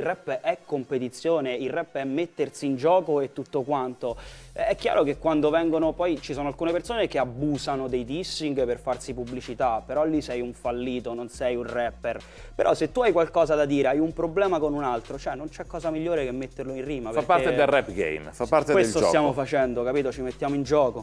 Il rap è competizione, il rap è mettersi in gioco e tutto quanto. Eh, è chiaro che quando vengono poi ci sono alcune persone che abusano dei dissing per farsi pubblicità, però lì sei un fallito, non sei un rapper. Però se tu hai qualcosa da dire, hai un problema con un altro, cioè non c'è cosa migliore che metterlo in rima. Fa parte del rap game, fa parte del gioco. Questo stiamo facendo, capito? Ci mettiamo in gioco.